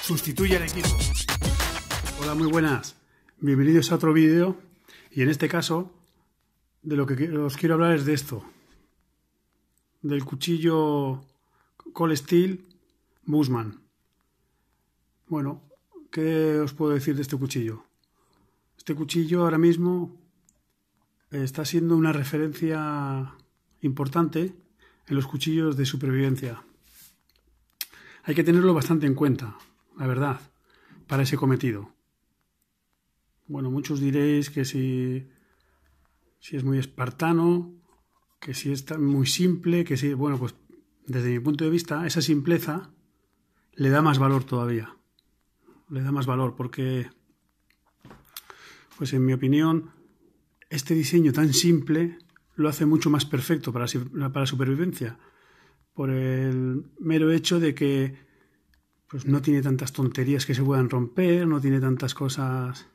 sustituye al equipo. Hola, muy buenas. Bienvenidos a otro vídeo. Y en este caso, de lo que os quiero hablar es de esto. Del cuchillo Cold Steel Busman. Bueno, ¿qué os puedo decir de este cuchillo? Este cuchillo ahora mismo está siendo una referencia importante en los cuchillos de supervivencia. Hay que tenerlo bastante en cuenta, la verdad, para ese cometido. Bueno, muchos diréis que si, si es muy espartano, que si es muy simple, que si... Bueno, pues desde mi punto de vista, esa simpleza le da más valor todavía. Le da más valor porque, pues en mi opinión, este diseño tan simple lo hace mucho más perfecto para la supervivencia por el mero hecho de que pues no tiene tantas tonterías que se puedan romper, no tiene tantas cosas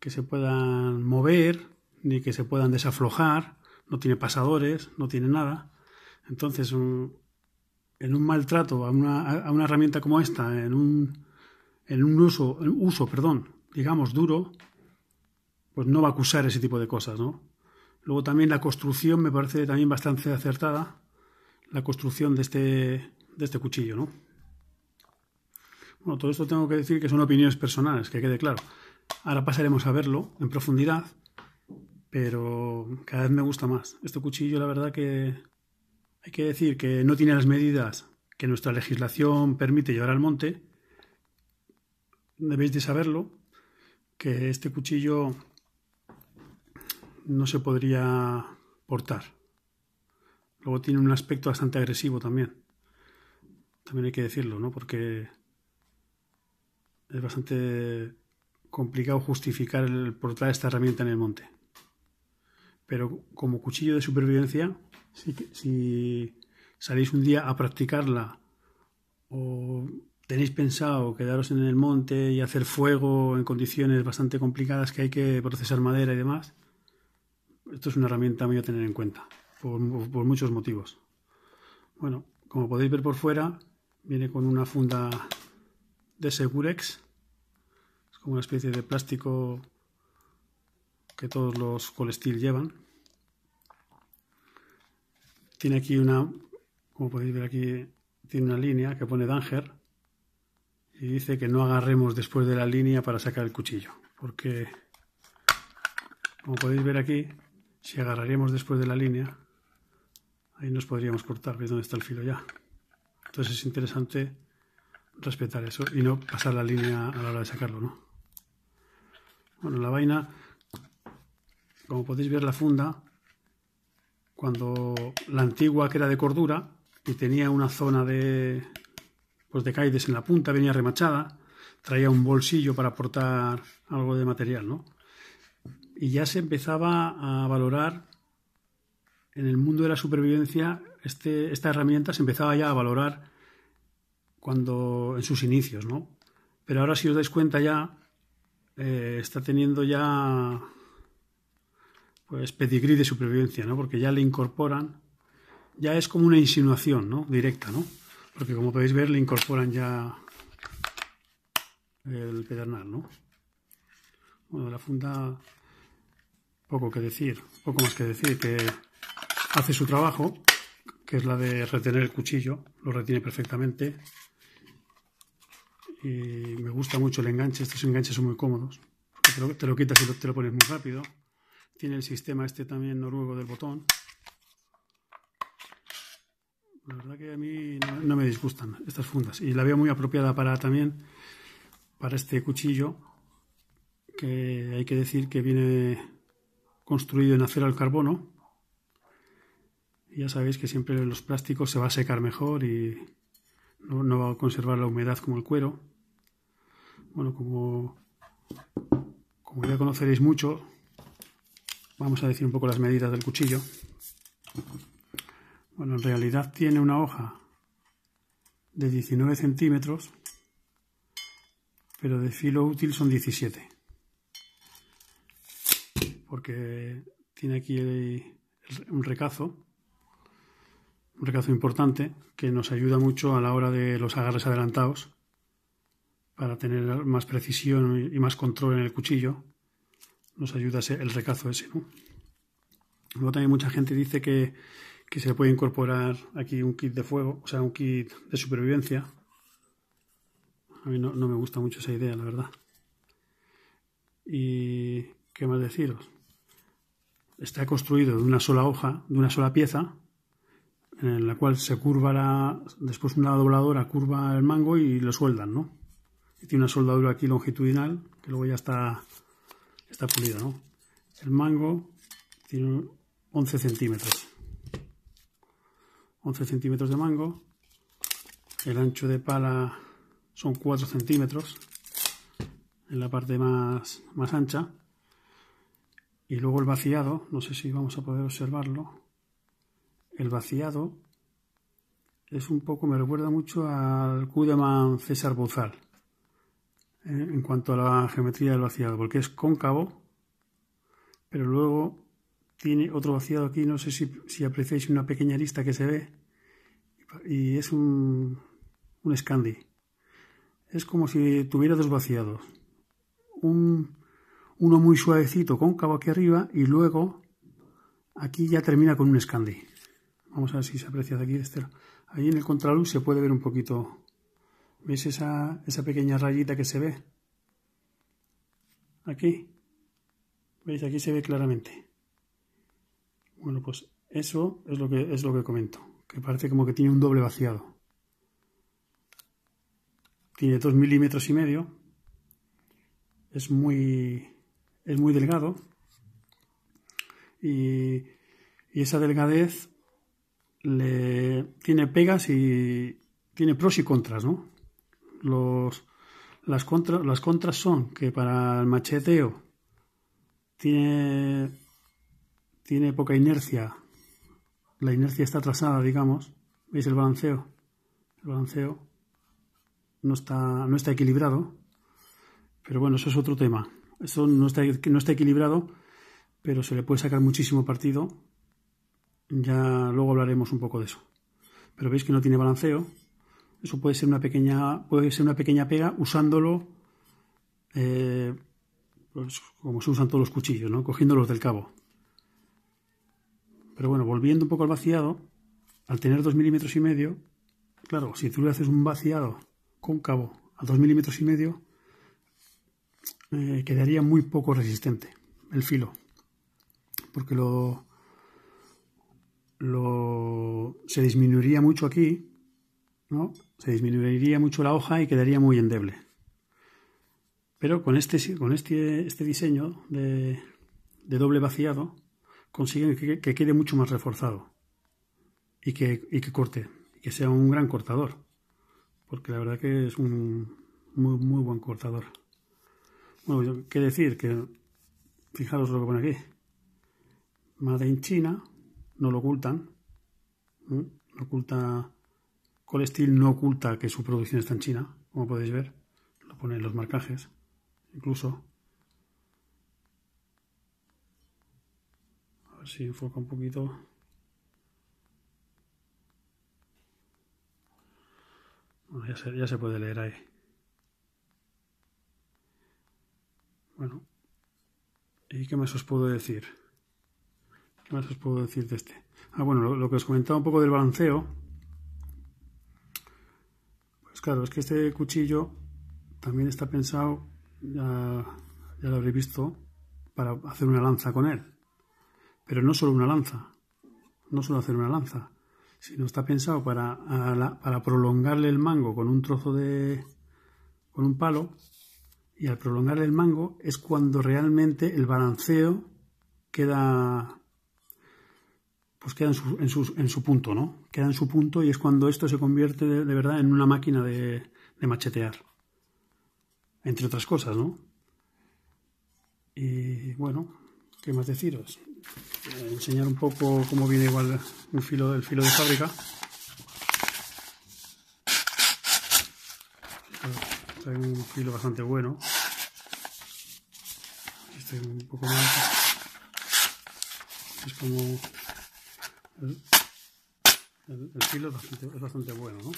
que se puedan mover, ni que se puedan desaflojar, no tiene pasadores, no tiene nada. Entonces, en un maltrato a una, a una herramienta como esta, en un, en un uso, uso, perdón, digamos, duro, pues no va a acusar ese tipo de cosas, ¿no? Luego también la construcción me parece también bastante acertada, la construcción de este, de este cuchillo, ¿no? Bueno, todo esto tengo que decir que son opiniones personales, que quede claro. Ahora pasaremos a verlo en profundidad, pero cada vez me gusta más. Este cuchillo, la verdad que hay que decir que no tiene las medidas que nuestra legislación permite llevar al monte. Debéis de saberlo, que este cuchillo no se podría portar. Luego tiene un aspecto bastante agresivo también. También hay que decirlo, ¿no? Porque es bastante complicado justificar el portar esta herramienta en el monte. Pero como cuchillo de supervivencia, si, si salís un día a practicarla o tenéis pensado quedaros en el monte y hacer fuego en condiciones bastante complicadas que hay que procesar madera y demás, esto es una herramienta muy a tener en cuenta, por, muchos motivos. Bueno, como podéis ver por fuera, viene con una funda de Segurex. Es como una especie de plástico que todos los Colestil llevan. Tiene aquí una, como podéis ver aquí, tiene una línea que pone Danger y dice que no agarremos después de la línea para sacar el cuchillo. Porque, como podéis ver aquí, si agarraríamos después de la línea, ahí nos podríamos cortar, ¿ves dónde está el filo ya? Entonces es interesante respetar eso y no pasar la línea a la hora de sacarlo, ¿no? Bueno, la vaina, como podéis ver la funda, cuando la antigua que era de cordura y tenía una zona de, pues de en la punta, venía remachada, traía un bolsillo para aportar algo de material, ¿no? y ya se empezaba a valorar en el mundo de la supervivencia, este, esta herramienta se empezaba ya a valorar cuando en sus inicios, ¿no? Pero ahora si os dais cuenta ya, eh, está teniendo ya pues pedigrí de supervivencia, ¿no? Porque ya le incorporan, ya es como una insinuación, ¿no? Directa, ¿no? Porque como podéis ver, le incorporan ya el pedernal, ¿no? Bueno, la funda poco que decir, poco más que decir, que hace su trabajo, que es la de retener el cuchillo, lo retiene perfectamente. Y me gusta mucho el enganche, estos enganches son muy cómodos, te lo, quitas y te lo pones muy rápido. Tiene el sistema este también noruego del botón. La verdad que a mí no, no me disgustan estas fundas y la veo muy apropiada para también para este cuchillo que hay que decir que viene construido en acero al carbono. ya sabéis que siempre los plásticos se va a secar mejor y no, va a conservar la humedad como el cuero. Bueno, como, como ya conoceréis mucho, vamos a decir un poco las medidas del cuchillo. Bueno, en realidad tiene una hoja de 19 centímetros, pero de filo útil son 17 porque tiene aquí un recazo, un recazo importante que nos ayuda mucho a la hora de los agarres adelantados para tener más precisión y más control en el cuchillo. Nos ayuda el recazo ese, Luego también mucha gente dice que, se puede incorporar aquí un kit de fuego, o sea, un kit de supervivencia. A mí no me gusta mucho esa idea, la verdad. ¿Y qué más deciros? está construido de una sola hoja, de una sola pieza, en la cual se curva la, después una dobladora curva el mango y lo sueldan, ¿no? Y tiene una soldadura aquí longitudinal que luego ya está, está pulido, ¿no? El mango tiene 11 centímetros. 11 centímetros de mango. El ancho de pala son 4 centímetros en la parte más, más ancha. Y luego el vaciado, no sé si vamos a poder observarlo. El vaciado es un poco, me recuerda mucho al Kudeman César Bozal ¿eh? en cuanto a la geometría del vaciado, porque es cóncavo, pero luego tiene otro vaciado aquí, no sé si, si apreciáis una pequeña lista que se ve, y es un, un Scandi. Es como si tuviera dos vaciados. Un uno muy suavecito cóncavo aquí arriba y luego aquí ya termina con un escandi. Vamos a ver si se aprecia de aquí, este. Ahí en el contraluz se puede ver un poquito. ¿Veis esa, pequeña rayita que se ve? Aquí. ¿Veis? Aquí se ve claramente. Bueno, pues eso es lo que, es lo que comento. Que parece como que tiene un doble vaciado. Tiene dos milímetros y medio. Es muy es muy delgado y, esa delgadez le, tiene pegas y tiene pros y contras, ¿no? Los, las, las contras son que para el macheteo tiene, tiene poca inercia, la inercia está atrasada, digamos, ¿veis el balanceo? El balanceo no está, no está equilibrado, pero bueno, eso es otro tema. Eso no está, no está equilibrado, pero se le puede sacar muchísimo partido. Ya luego hablaremos un poco de eso. Pero veis que no tiene balanceo. Eso puede ser una pequeña, puede ser una pequeña pega usándolo eh, pues, como se usan todos los cuchillos, ¿no? cogiéndolos del cabo. Pero bueno, volviendo un poco al vaciado, al tener 2 milímetros y medio, claro, si tú le haces un vaciado cóncavo a 2 milímetros y medio, eh, quedaría muy poco resistente el filo porque lo, lo se disminuiría mucho aquí ¿no? se disminuiría mucho la hoja y quedaría muy endeble pero con este, con este, este diseño de, de doble vaciado consiguen que, quede mucho más reforzado y que, y que corte, y que sea un gran cortador, porque la verdad que es un muy, muy buen cortador. Bueno, qué decir, que fijaros lo que pone aquí. Made in China, no lo ocultan. No oculta. Colestil no oculta que su producción está en China, como podéis ver. Lo pone en los marcajes, incluso. A ver si enfoca un poquito. Bueno, ya se, ya se puede leer ahí. Bueno, ¿y qué más os puedo decir? ¿Qué más os puedo decir de este? Ah, bueno, lo, que os comentaba un poco del balanceo. Pues claro, es que este cuchillo también está pensado, ya, lo habréis visto, para hacer una lanza con él. Pero no solo una lanza, no solo hacer una lanza, sino está pensado para, para prolongarle el mango con un trozo de... con un palo y al prolongar el mango es cuando realmente el balanceo queda pues queda en su, punto, ¿no? Queda en su punto y es cuando esto se convierte de, verdad en una máquina de, machetear. Entre otras cosas, ¿no? Y bueno, ¿qué más deciros? Eh, enseñar un poco cómo viene igual un filo, el filo de fábrica hay un filo bastante bueno. Este un poco más. Es como... El, filo es bastante, bueno, ¿no?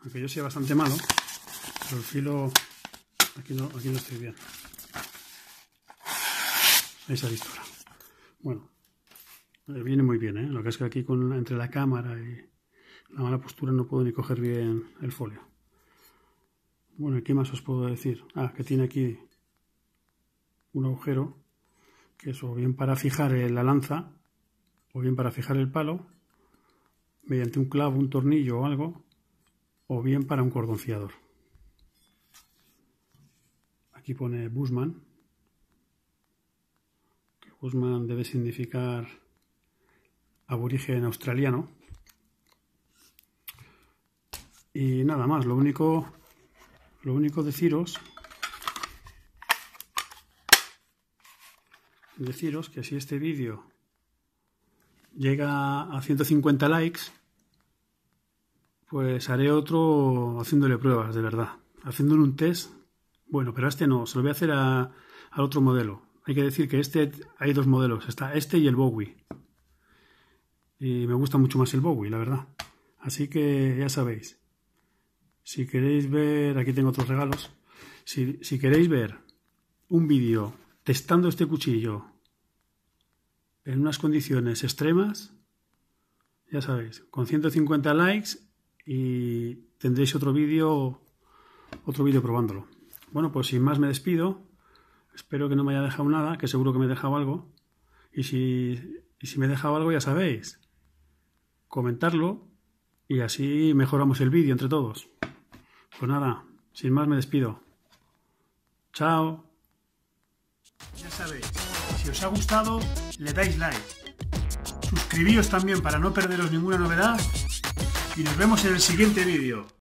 Aunque yo sea bastante malo, pero el filo... Aquí no, aquí no estoy bien. Esa ahora. Bueno, eh, viene muy bien, ¿eh? Lo que es que aquí con, entre la cámara y la mala postura no puedo ni coger bien el folio. Bueno, ¿qué más os puedo decir? Ah, que tiene aquí un agujero, que es o bien para fijar la lanza, o bien para fijar el palo, mediante un clavo, un tornillo o algo, o bien para un cordonciador. Aquí pone Busman. Busman debe significar aborigen australiano. Y nada más, lo único lo único deciros, deciros que si este vídeo llega a 150 likes, pues haré otro haciéndole pruebas, de verdad. Haciéndole un test. Bueno, pero este no, se lo voy a hacer al otro modelo. Hay que decir que este hay dos modelos, está este y el Bowie. Y me gusta mucho más el Bowie, la verdad. Así que ya sabéis. Si queréis ver, aquí tengo otros regalos. Si, queréis ver un vídeo testando este cuchillo en unas condiciones extremas, ya sabéis, con 150 likes y tendréis otro vídeo otro vídeo probándolo. Bueno, pues sin más me despido. Espero que no me haya dejado nada, que seguro que me he dejado algo. Y si, y si me he dejado algo, ya sabéis, comentarlo y así mejoramos el vídeo entre todos. Pues nada, sin más me despido. Chao. Ya sabéis, si os ha gustado, le dais like. Suscribíos también para no perderos ninguna novedad y nos vemos en el siguiente vídeo.